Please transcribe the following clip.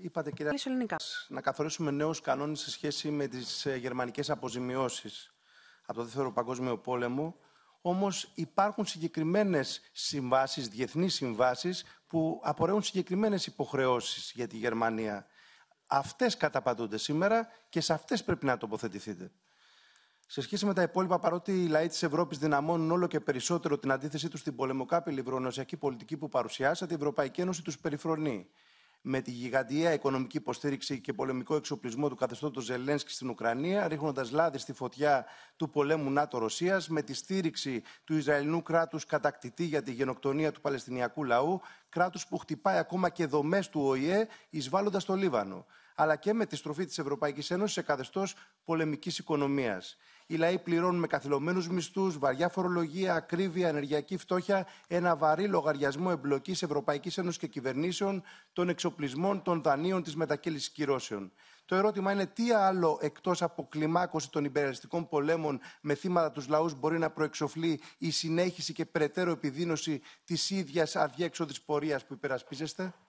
Είπατε, κυρία, να καθορίσουμε νέους κανόνες σε σχέση με τις ε, γερμανικές αποζημιώσεις από το Δεύτερο Παγκόσμιο Πόλεμο. Όμως υπάρχουν συγκεκριμένες συμβάσεις, διεθνείς συμβάσεις, που απορρέουν συγκεκριμένες υποχρεώσεις για τη Γερμανία. Αυτές καταπατούνται σήμερα και σε αυτές πρέπει να τοποθετηθείτε. Σε σχέση με τα υπόλοιπα, παρότι οι λαοί της Ευρώπης δυναμώνουν όλο και περισσότερο την αντίθεσή τους στην πολεμοκάπηλη βρονοσιακή πολιτική που παρουσιάσατε, η Ευρωπαϊκή Ένωση τους περιφρονεί με τη γιγαντιαία οικονομική υποστήριξη και πολεμικό εξοπλισμό του καθεστώτος Ζελένσκι στην Ουκρανία, ρίχνοντας λάδι στη φωτιά του πολέμου ΝΑΤΟ-Ρωσία, με τη στήριξη του Ισραηλινού κράτους κατακτητή για τη γενοκτονία του Παλαιστινιακού λαού, κράτους που χτυπάει ακόμα και δομές του ΟΗΕ, εισβάλλοντας το Λίβανο αλλά και με τη στροφή της Ευρωπαϊκής Ένωσης σε καθεστώς πολεμικής οικονομίας οι λαοί πληρώνουν με καθυλωμένους μισθούς, βαριά φορολογία, ακρίβεια, ενεργειακή φτώχεια, ένα βαρύ λογαριασμό εμπλοκής Ευρωπαϊκής Ένωσης και κυβερνήσεων, των εξοπλισμών, των δανείων, της μετακύλησης κυρώσεων. Το ερώτημα είναι τι άλλο εκτός από κλιμάκωση των υπεραλιστικών πολέμων με θύματα τους λαούς μπορεί να προεξοφλεί η συνέχιση και περαιτέρω επιδείνωση της ίδιας αδιέξοδης πορείας που υπερασπίζεστε.